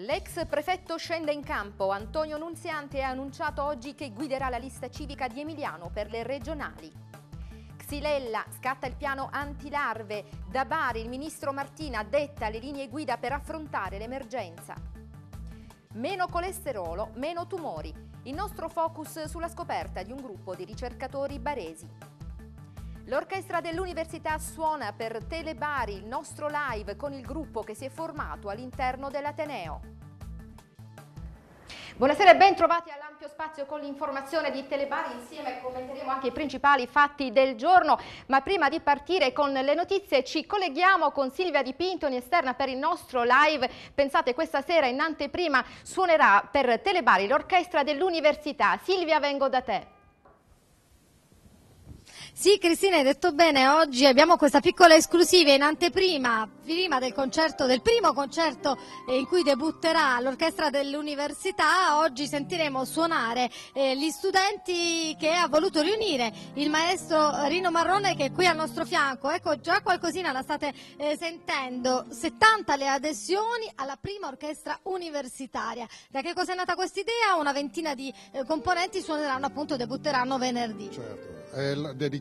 L'ex prefetto scende in campo. Antonio Nunziante ha annunciato oggi che guiderà la lista civica di Emiliano per le regionali. Xilella scatta il piano antilarve. Da Bari il ministro Martina detta le linee guida per affrontare l'emergenza. Meno colesterolo, meno tumori. Il nostro focus sulla scoperta di un gruppo di ricercatori baresi. L'orchestra dell'università suona per Telebari il nostro live con il gruppo che si è formato all'interno dell'Ateneo. Buonasera e ben trovati all'ampio spazio con l'informazione di Telebari. Insieme commenteremo anche i principali fatti del giorno. Ma prima di partire con le notizie ci colleghiamo con Silvia Di Pintoni, esterna per il nostro live. Pensate, questa sera in anteprima suonerà per Telebari l'orchestra dell'università. Silvia, vengo da te. Sì, Cristina, hai detto bene, oggi abbiamo questa piccola esclusiva in anteprima, prima del, concerto, del primo concerto eh, in cui debutterà l'orchestra dell'università, oggi sentiremo suonare eh, gli studenti che ha voluto riunire il maestro Rino Marrone che è qui al nostro fianco, ecco già qualcosina la state eh, sentendo, 70 le adesioni alla prima orchestra universitaria, da che cosa è nata questa idea? Una ventina di eh, componenti suoneranno appunto, debutteranno venerdì. Certo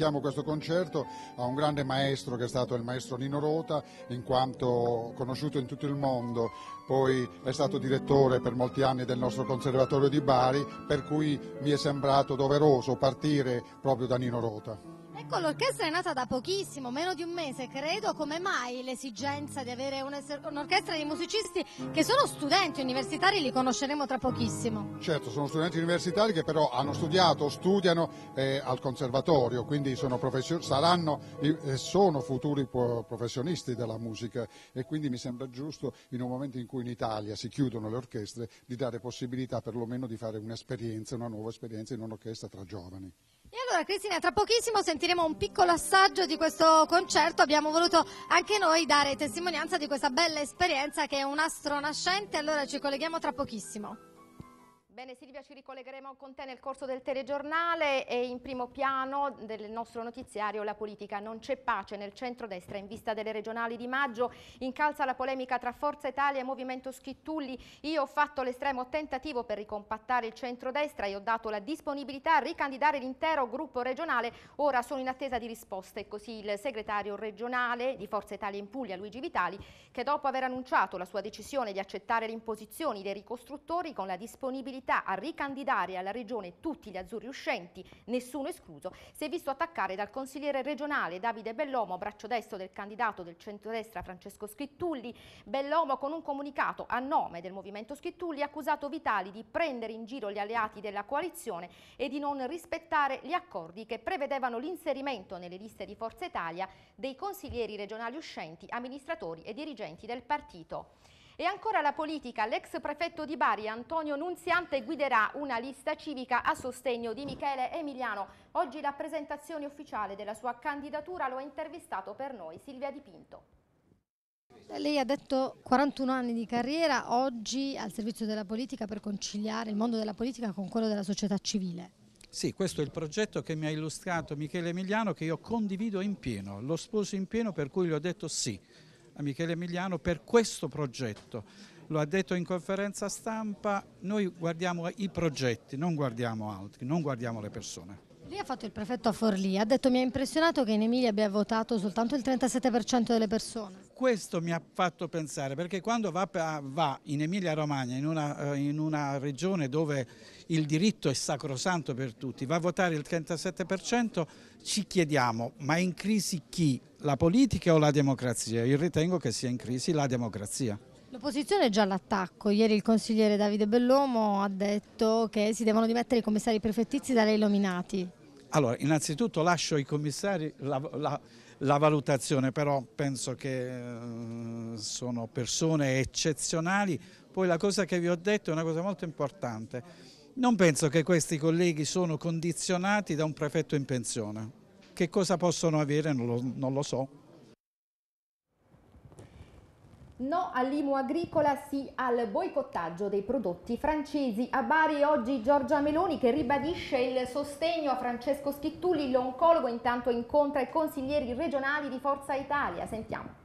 dedichiamo questo concerto a un grande maestro che è stato il maestro Nino Rota, in quanto conosciuto in tutto il mondo, poi è stato direttore per molti anni del nostro conservatorio di Bari, per cui mi è sembrato doveroso partire proprio da Nino Rota con l'orchestra è nata da pochissimo, meno di un mese credo, come mai l'esigenza di avere un'orchestra di musicisti che sono studenti universitari, li conosceremo tra pochissimo? Certo, sono studenti universitari che però hanno studiato, studiano eh, al conservatorio, quindi sono saranno eh, sono futuri professionisti della musica e quindi mi sembra giusto in un momento in cui in Italia si chiudono le orchestre di dare possibilità perlomeno di fare un'esperienza, una nuova esperienza in un'orchestra tra giovani. E allora Cristina, tra pochissimo sentiremo un piccolo assaggio di questo concerto, abbiamo voluto anche noi dare testimonianza di questa bella esperienza che è un astro nascente, allora ci colleghiamo tra pochissimo. Bene Silvia, ci ricollegheremo con te nel corso del telegiornale e in primo piano del nostro notiziario la politica non c'è pace nel centro-destra in vista delle regionali di maggio, incalza la polemica tra Forza Italia e Movimento Schittulli, io ho fatto l'estremo tentativo per ricompattare il centro-destra e ho dato la disponibilità a ricandidare l'intero gruppo regionale, ora sono in attesa di risposte, così il segretario regionale di Forza Italia in Puglia Luigi Vitali che dopo aver annunciato la sua decisione di accettare le imposizioni dei ricostruttori con la disponibilità possibilità a ricandidare alla regione tutti gli azzurri uscenti, nessuno escluso, si è visto attaccare dal consigliere regionale Davide Bellomo, braccio destro del candidato del centrodestra Francesco Schittulli. Bellomo con un comunicato a nome del movimento Schittulli ha accusato Vitali di prendere in giro gli alleati della coalizione e di non rispettare gli accordi che prevedevano l'inserimento nelle liste di Forza Italia dei consiglieri regionali uscenti, amministratori e dirigenti del partito. E ancora la politica. L'ex prefetto di Bari, Antonio Nunziante, guiderà una lista civica a sostegno di Michele Emiliano. Oggi la presentazione ufficiale della sua candidatura lo ha intervistato per noi Silvia Dipinto. Lei ha detto 41 anni di carriera oggi al servizio della politica per conciliare il mondo della politica con quello della società civile. Sì, questo è il progetto che mi ha illustrato Michele Emiliano che io condivido in pieno, lo sposo in pieno per cui gli ho detto sì a Michele Emiliano per questo progetto. Lo ha detto in conferenza stampa, noi guardiamo i progetti, non guardiamo altri, non guardiamo le persone. Lei ha fatto il prefetto a Forlì, ha detto mi ha impressionato che in Emilia abbia votato soltanto il 37% delle persone questo mi ha fatto pensare, perché quando va, ah, va in Emilia Romagna, in una, eh, in una, regione dove il diritto è sacrosanto per tutti, va a votare il 37%, ci chiediamo, ma è in crisi chi? La politica o la democrazia? Io ritengo che sia in crisi la democrazia. L'opposizione è già all'attacco. Ieri il consigliere Davide Bellomo ha detto che si devono dimettere i commissari prefettizi da lei nominati. Allora, innanzitutto lascio i commissari la, la la valutazione, però penso che eh, sono persone eccezionali. Poi la cosa che vi ho detto è una cosa molto importante. Non penso che questi colleghi sono condizionati da un prefetto in pensione. Che cosa possono avere non lo, non lo so. No all'IMU agricola, sì al boicottaggio dei prodotti francesi. A Bari oggi Giorgia Meloni che ribadisce il sostegno a Francesco Schittulli, l'oncologo intanto incontra i consiglieri regionali di Forza Italia. Sentiamo.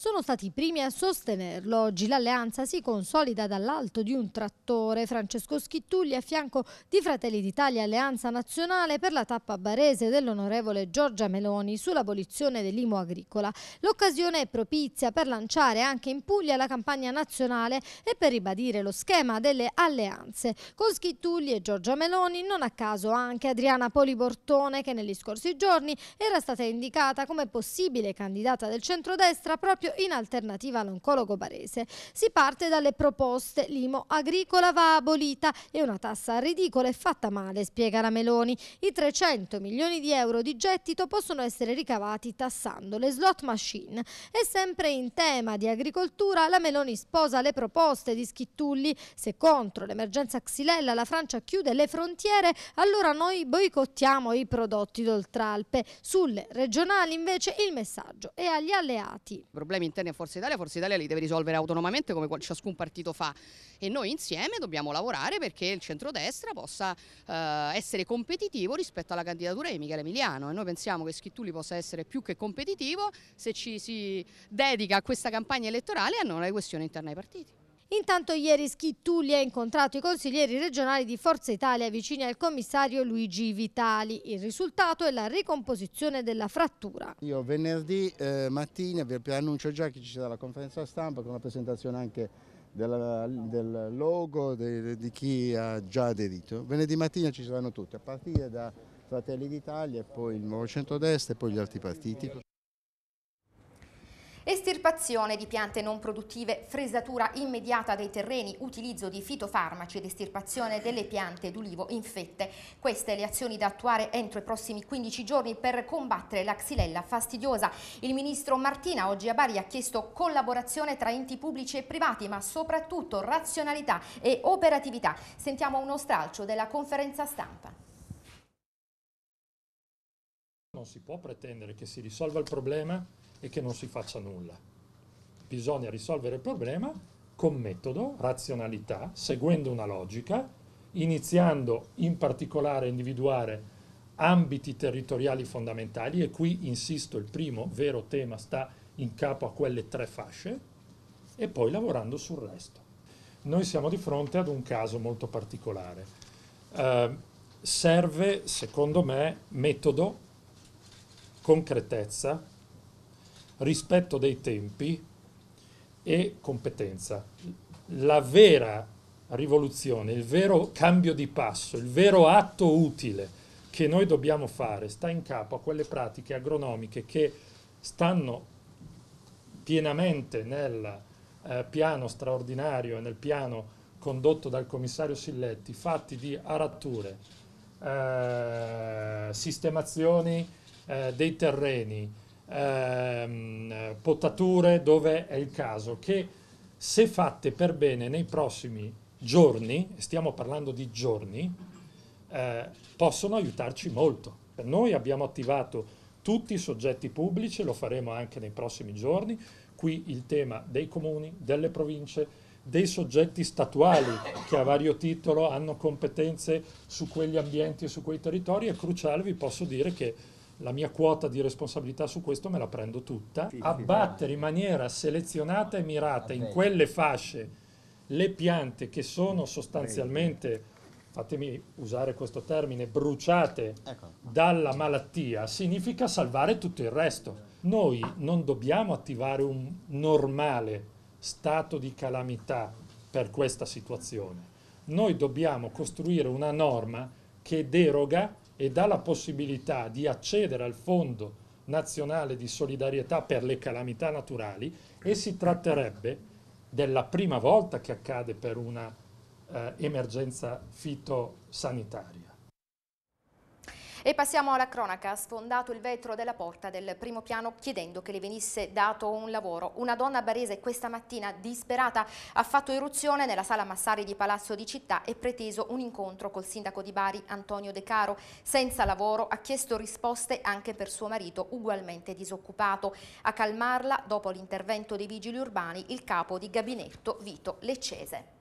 Sono stati i primi a sostenerlo. Oggi l'alleanza si consolida dall'alto di un trattore. Francesco Schittulli a fianco di Fratelli d'Italia Alleanza Nazionale per la tappa barese dell'onorevole Giorgia Meloni sull'abolizione dell'IMO agricola. L'occasione è propizia per lanciare anche in Puglia la campagna nazionale e per ribadire lo schema delle alleanze. Con Schittulli e Giorgia Meloni non a caso anche Adriana Polibortone che negli scorsi giorni era stata indicata come possibile candidata del centrodestra proprio raddoppio in alternativa all'oncologo barese. Si parte dalle proposte. L'IMO agricola va abolita e una tassa ridicola e fatta male, spiega la Meloni. I 300 milioni di euro di gettito possono essere ricavati tassando le slot machine. E sempre in tema di agricoltura, la Meloni sposa le proposte di Schittulli. Se contro l'emergenza Xylella la Francia chiude le frontiere, allora noi boicottiamo i prodotti d'Oltralpe. Sulle regionali invece il messaggio è agli alleati. Il problemi interni a Forza Italia, Forza Italia li deve risolvere autonomamente come ciascun partito fa e noi insieme dobbiamo lavorare perché il centrodestra possa eh, essere competitivo rispetto alla candidatura di Michele Emiliano e noi pensiamo che Schittuli possa essere più che competitivo se ci si dedica a questa campagna elettorale e a non alle questioni interne ai partiti. Intanto ieri Schittulli ha incontrato i consiglieri regionali di Forza Italia vicini al commissario Luigi Vitali. Il risultato è la ricomposizione della frattura. Io venerdì eh, mattina vi annuncio già che ci sarà la conferenza stampa con la presentazione anche della, del logo de, di chi ha già aderito. Venerdì mattina ci saranno tutti, a partire da Fratelli d'Italia, poi il Nuovo Centrodestra e poi gli altri partiti. Estirpazione di piante non produttive, fresatura immediata dei terreni, utilizzo di fitofarmaci ed estirpazione delle piante d'ulivo infette. Queste le azioni da attuare entro i prossimi 15 giorni per combattere la xylella fastidiosa. Il ministro Martina oggi a Bari ha chiesto collaborazione tra enti pubblici e privati, ma soprattutto razionalità e operatività. Sentiamo uno stralcio della conferenza stampa. Non si può pretendere che si risolva il problema e che non si faccia nulla. Bisogna risolvere il problema con metodo, razionalità, seguendo una logica, iniziando in particolare a individuare ambiti territoriali fondamentali e qui insisto il primo vero tema sta in capo a quelle tre fasce e poi lavorando sul resto. Noi siamo di fronte ad un caso molto particolare. Eh, serve, secondo me, metodo, concretezza rispetto dei tempi e competenza. La vera rivoluzione, il vero cambio di passo, il vero atto utile che noi dobbiamo fare sta in capo a quelle pratiche agronomiche che stanno pienamente nel eh, piano straordinario e nel piano condotto dal commissario Silletti, fatti di aratture, eh, sistemazioni eh, dei terreni, ehm, potature dove è il caso, che se fatte per bene nei prossimi giorni, stiamo parlando di giorni, eh, possono aiutarci molto. noi abbiamo attivato tutti i soggetti pubblici, lo faremo anche nei prossimi giorni, qui il tema dei comuni, delle province, dei soggetti statuali che a vario titolo hanno competenze su quegli ambienti e su quei territori è cruciale, vi posso dire che la mia quota di responsabilità su questo me la prendo tutta, abbattere in maniera selezionata e mirata in quelle fasce le piante che sono sostanzialmente, fatemi usare questo termine, bruciate ecco. dalla malattia, significa salvare tutto il resto. Noi non dobbiamo attivare un normale stato di calamità per questa situazione. Noi dobbiamo costruire una norma che deroga e dà la possibilità di accedere al Fondo nazionale di solidarietà per le calamità naturali e si tratterebbe della prima volta che accade per una eh, emergenza fitosanitaria. E passiamo alla cronaca. sfondato il vetro della porta del primo piano chiedendo che le venisse dato un lavoro. Una donna barese questa mattina disperata ha fatto irruzione nella sala Massari di Palazzo di Città e preteso un incontro col sindaco di Bari Antonio De Caro. Senza lavoro ha chiesto risposte anche per suo marito ugualmente disoccupato. A calmarla, dopo l'intervento dei vigili urbani, il capo di gabinetto Vito Leccese.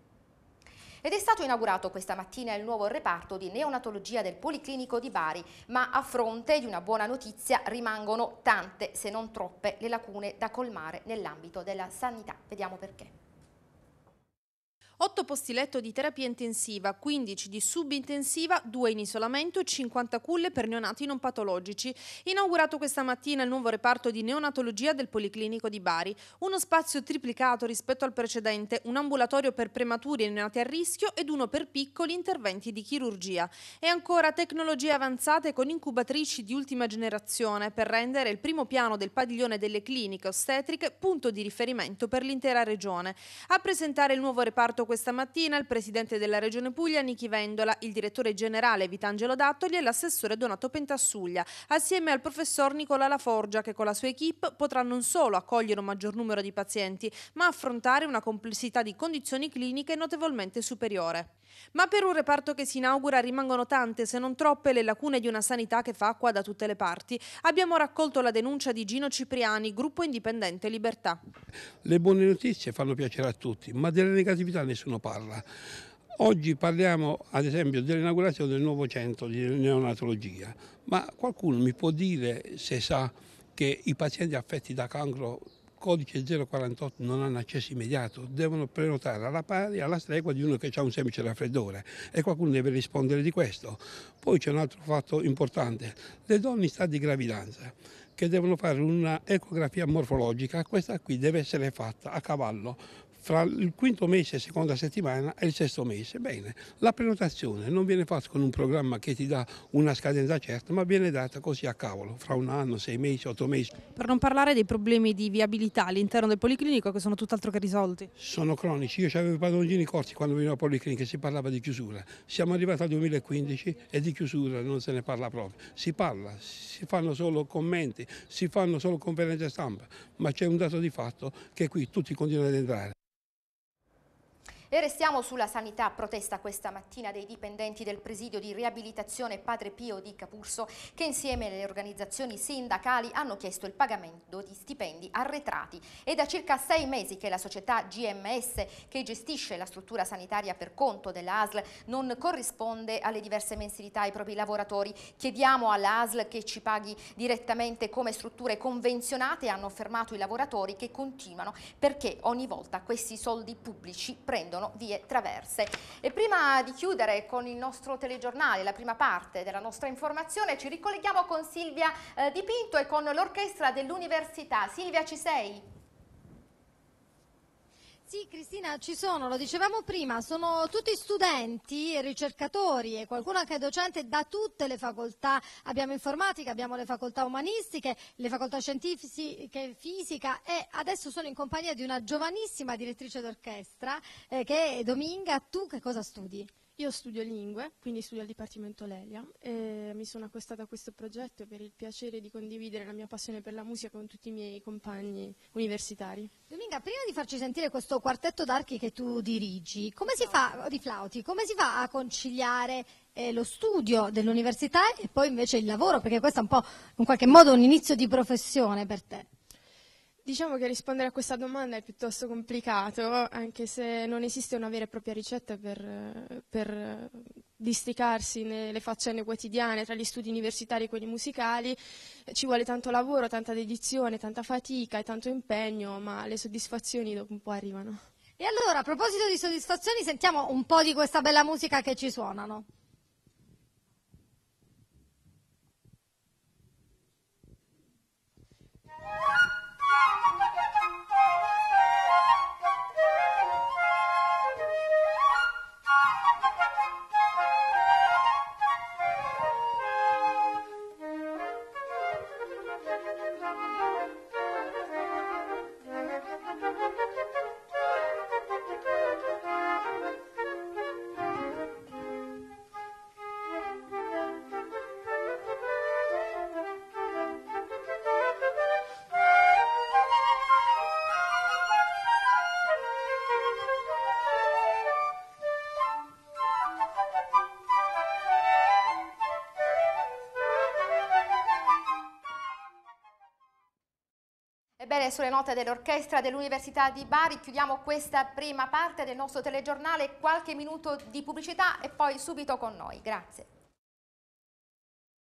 Ed è stato inaugurato questa mattina il nuovo reparto di neonatologia del Policlinico di Bari, ma a fronte di una buona notizia rimangono tante, se non troppe, le lacune da colmare nell'ambito della sanità. Vediamo perché. 8 posti letto di terapia intensiva, 15 di subintensiva, 2 in isolamento e 50 culle per neonati non patologici. Inaugurato questa mattina il nuovo reparto di neonatologia del Policlinico di Bari, uno spazio triplicato rispetto al precedente, un ambulatorio per prematuri e neonati a rischio ed uno per piccoli interventi di chirurgia. E ancora tecnologie avanzate con incubatrici di ultima generazione per rendere il primo piano del padiglione delle cliniche ostetriche punto di riferimento per l'intera regione. A presentare il nuovo reparto questa mattina il presidente della Regione Puglia, Nichi Vendola, il direttore generale Vitangelo Dattoli e l'assessore Donato Pentassuglia, assieme al professor Nicola Laforgia che con la sua equip potrà non solo accogliere un maggior numero di pazienti, ma affrontare una complessità di condizioni cliniche notevolmente superiore. Ma per un reparto che si inaugura rimangono tante, se non troppe, le lacune di una sanità che fa acqua da tutte le parti. Abbiamo raccolto la denuncia di Gino Cipriani, gruppo indipendente Libertà. Le buone notizie fanno piacere a tutti, ma delle negatività nessuno parla. Oggi parliamo ad esempio dell'inaugurazione del nuovo centro di neonatologia, ma qualcuno mi può dire se sa che i pazienti affetti da cancro codice 048 non hanno accesso immediato, devono prenotare alla pari, alla stregua di uno che ha un semplice raffreddore e qualcuno deve rispondere di questo. Poi c'è un altro fatto importante, le donne in stato di gravidanza che devono fare un'ecografia morfologica, questa qui deve essere fatta a cavallo fra il quinto mese, seconda settimana e il sesto mese. Bene, la prenotazione non viene fatta con un programma che ti dà una scadenza certa, ma viene data così a cavolo, fra un anno, sei mesi, otto mesi. Per non parlare dei problemi di viabilità all'interno del policlinico che sono tutt'altro che risolti. Sono cronici, io avevo i padroncini corti quando venivo al policlinica e si parlava di chiusura. Siamo arrivati al 2015 e di chiusura non se ne parla proprio. Si parla, si fanno solo commenti, si fanno solo conferenze stampa, ma c'è un dato di fatto che qui tutti continuano ad entrare. E restiamo sulla sanità, protesta questa mattina dei dipendenti del presidio di riabilitazione Padre Pio di Capurso che insieme alle organizzazioni sindacali hanno chiesto il pagamento di stipendi arretrati. È da circa sei mesi che la società GMS che gestisce la struttura sanitaria per conto della ASL non corrisponde alle diverse mensilità ai propri lavoratori. Chiediamo alla ASL che ci paghi direttamente come strutture convenzionate, hanno fermato i lavoratori che continuano perché ogni volta questi soldi pubblici prendono prevedono vie traverse. E prima di chiudere con il nostro telegiornale, la prima parte della nostra informazione, ci ricolleghiamo con Silvia eh, Dipinto e con l'orchestra dell'Università. Silvia, ci sei? Sì, Cristina, ci sono, lo dicevamo prima, sono tutti studenti, ricercatori e qualcuno anche docente da tutte le facoltà. Abbiamo informatica, abbiamo le facoltà umanistiche, le facoltà scientifiche, fisica e adesso sono in compagnia di una giovanissima direttrice d'orchestra eh, che è Dominga. Tu che cosa studi? Io studio lingue, quindi studio al Dipartimento Lelia e mi sono accostata a questo progetto per il piacere di condividere la mia passione per la musica con tutti i miei compagni universitari. Dominga, prima di farci sentire questo quartetto d'archi che tu dirigi, come si fa, esatto. di flauti, come si fa a conciliare eh, lo studio dell'università e poi invece il lavoro? Perché questo è un po' in qualche modo un inizio di professione per te. Diciamo che rispondere a questa domanda è piuttosto complicato, anche se non esiste una vera e propria ricetta per, per districarsi nelle faccende quotidiane tra gli studi universitari e quelli musicali. Ci vuole tanto lavoro, tanta dedizione, tanta fatica e tanto impegno, ma le soddisfazioni dopo un po' arrivano. E allora, a proposito di soddisfazioni, sentiamo un po' di questa bella musica che ci suonano. Bene, sulle note dell'orchestra dell'Università di Bari chiudiamo questa prima parte del nostro telegiornale, qualche minuto di pubblicità e poi subito con noi. Grazie.